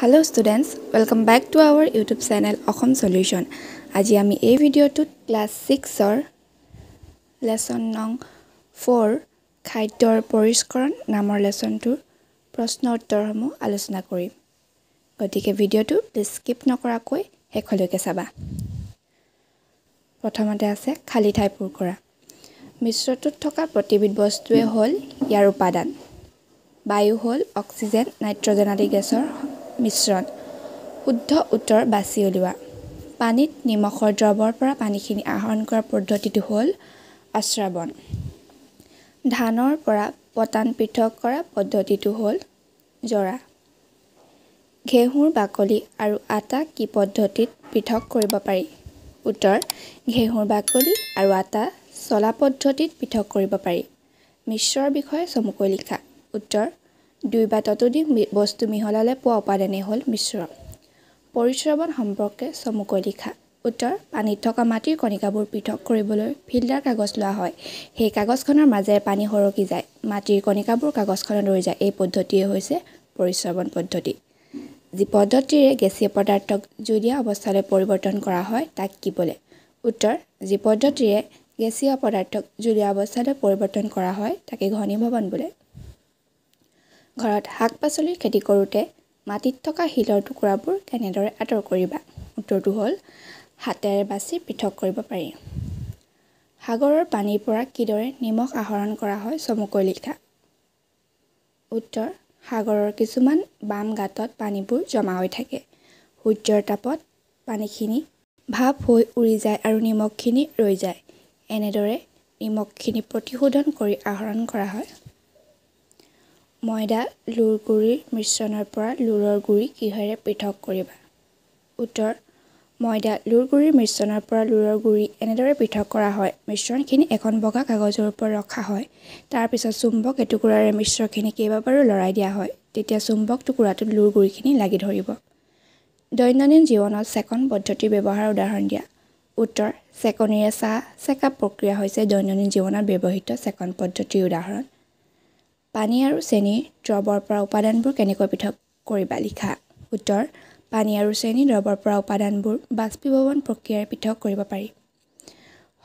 hello' students welcome back to our YouTube channel Assam solution আজি আমি এই ভিডিঅ'টোত ক্লাছ ছিক্সৰ লেচন নং ফ'ৰ খাদ্যৰ পৰিষ্কৰণ নামৰ লেচনটোৰ প্ৰশ্ন উত্তৰসমূহ আলোচনা কৰিম গতিকে ভিডিঅ'টো প্লিজ স্কিপ নকৰাকৈ শেষলৈকে চাবা প্ৰথমতে আছে খালী ঠাই পূৰ কৰা মিশ্ৰটোত থকা প্ৰতিবিধ বস্তুৱে হ'ল ইয়াৰ উপাদান বায়ু হ'ল অক্সিজেন নাইট্ৰজেন আদি গেছৰ মিশ্ৰণ শুদ্ধ উত্তৰ বাছি উলিওৱা পানীত নিমখৰ দ্ৰৱৰ পৰা পানীখিনি আহৰণ কৰা পদ্ধতিটো হ'ল আশ্ৰাৱণ ধানৰ পৰা পতান পৃথক কৰা পদ্ধতিটো হ'ল জৰা ঘেঁহুৰ বাকলি আৰু আটা কি পদ্ধতিত পৃথক কৰিব পাৰি উত্তৰ ঘেঁহুৰ বাকলি আৰু আটা চলা পদ্ধতিত পৃথক কৰিব পাৰি মিশ্ৰৰ বিষয়ে চমুকৈ লিখা উত্তৰ দুই বা ততোধিক বস্তু মিহলালে পোৱা উপাদানেই হ'ল মিশ্ৰণ পৰিশ্ৰৱণ সম্পৰ্কে চমুকৈ লিখা উত্তৰ পানীত থকা মাটিৰ কণিকাবোৰ পৃথক কৰিবলৈ ফিল্টাৰ কাগজ লোৱা হয় সেই কাগজখনৰ মাজেৰে পানী সৰকি যায় মাটিৰ কণিকাবোৰ কাগজখনত ৰৈ যায় এই পদ্ধতিয়ে হৈছে পৰিশ্ৰৱণ পদ্ধতি যি পদ্ধতিৰে গেছীয় পদাৰ্থক জুলীয়া অৱস্থালৈ পৰিৱৰ্তন কৰা হয় তাক কি বোলে উত্তৰ যি পদ্ধতিৰে গেছীয় পদাৰ্থক জুলীয়া অৱস্থালৈ পৰিৱৰ্তন কৰা হয় তাকে ঘনীভৱন বোলে ঘৰত শাক পাচলিৰ খেতি কৰোঁতে মাটিত থকা শিলৰ টুকুৰাবোৰ কেনেদৰে আঁতৰ কৰিবা উত্তৰটো হ'ল হাতেৰে বাচি পৃথক কৰিব পাৰি সাগৰৰ পানীৰ পৰা কিদৰে নিমখ আহৰণ কৰা হয় চমুকৈ লিখা উত্তৰ সাগৰৰ কিছুমান বাম গাঁতত পানীবোৰ জমা হৈ থাকে সূৰ্যৰ তাপত পানীখিনি ভাপ হৈ উৰি যায় আৰু নিমখখিনি ৰৈ যায় এনেদৰে নিমখখিনি প্ৰতিশোধন কৰি আহৰণ কৰা হয় ময়দা লুৰ গুড়িৰ মিশ্ৰণৰ পৰা লুৰৰ গুড়ি কিহেৰে পৃথক কৰিবা উত্তৰ ময়দা লুৰ গুড়িৰ মিশ্ৰণৰ পৰা লুৰৰ গুড়ি এনেদৰে পৃথক কৰা হয় মিশ্ৰণখিনি এখন বগা কাগজৰ ওপৰত ৰখা হয় তাৰপিছত চুম্বক এটুকুৰাৰে মিশ্ৰণখিনি কেইবাবাৰো লৰাই দিয়া হয় তেতিয়া চুম্বক টুকুৰাটোত লুৰ গুড়িখিনি লাগি ধৰিব দৈনন্দিন জীৱনত চেকন পদ্ধতিৰ ব্যৱহাৰৰ উদাহৰণ দিয়া উত্তৰ চেকনিৰে চাহ চেকআপ প্ৰক্ৰিয়া হৈছে দৈনন্দিন জীৱনত ব্যৱহৃত চেকন পদ্ধতিৰ উদাহৰণ পানী আৰু চেনী দ্ৰৱৰ পৰা উপাদানবোৰ কেনেকৈ পৃথক কৰিবা লিখা উত্তৰ পানী আৰু চেনী দ্ৰৱৰ পৰা উপাদানবোৰ বাষ্পীভৱন প্ৰক্ৰিয়াৰে পৃথক কৰিব পাৰি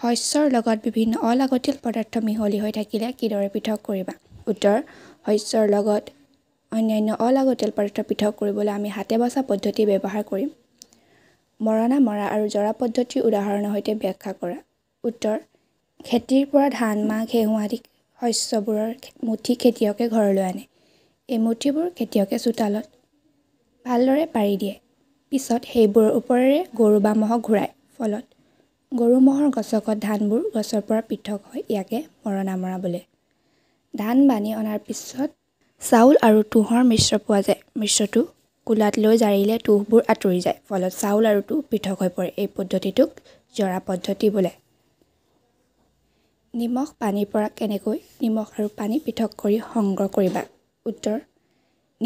শস্যৰ লগত বিভিন্ন অলাগতীয়াল পদাৰ্থ মিহলি হৈ থাকিলে কিদৰে পৃথক কৰিবা উত্তৰ শস্যৰ লগত অন্যান্য অলাগতীয়াল পদাৰ্থ পৃথক কৰিবলৈ আমি হাতে বচা পদ্ধতি ব্যৱহাৰ কৰিম মৰণা মৰা আৰু জৰা পদ্ধতিৰ উদাহৰণৰ সৈতে ব্যাখ্যা কৰা উত্তৰ খেতিৰ পৰা ধান মাহ ঘেঁহু আদি শস্যবোৰৰ মুঠি খেতিয়কে ঘৰলৈ আনে এই মুঠিবোৰ খেতিয়কে চোতালত ভালদৰে পাৰি দিয়ে পিছত সেইবোৰৰ ওপৰেৰে গৰু বা ম'হ ঘূৰাই ফলত গৰু ম'হৰ গছকত ধানবোৰ গছৰ পৰা পৃথক হয় ইয়াকে মৰণা মৰা বোলে ধান বানি অনাৰ পিছত চাউল আৰু তুঁহৰ মিশ্ৰ পোৱা যায় মিশ্ৰটো কোলাত লৈ জাৰিলে তুঁহবোৰ আঁতৰি যায় ফলত চাউল আৰু তুঁহ পৃথক হৈ পৰে এই পদ্ধতিটোক জৰা পদ্ধতি বোলে নিমখ পানীৰ পৰা কেনেকৈ নিমখ আৰু পানী পৃথক কৰি সংগ্ৰহ কৰিবা উত্তৰ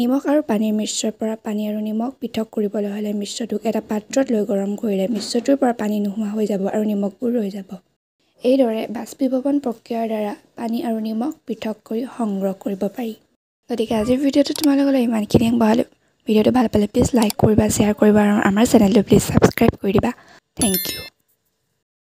নিমখ আৰু পানীৰ মিশ্ৰৰ পৰা পানী আৰু নিমখ পৃথক কৰিবলৈ হ'লে মিশ্ৰটোক এটা পাত্ৰত লৈ গৰম কৰিলে মিশ্ৰটোৰ পৰা পানী নোহোৱা হৈ যাব আৰু নিমখবোৰ ৰৈ যাব এইদৰে বাষ্পীভৱন প্ৰক্ৰিয়াৰ দ্বাৰা পানী আৰু নিমখ পৃথক কৰি সংগ্ৰহ কৰিব পাৰি গতিকে আজিৰ ভিডিঅ'টো তোমালোকলৈ ইমানখিনি আগবঢ়ালো ভিডিঅ'টো ভাল পালে প্লিজ লাইক কৰিবা শ্বেয়াৰ কৰিবা আৰু আমাৰ চেনেলটো প্লিজ ছাবস্ক্ৰাইব কৰি দিবা থেংক ইউ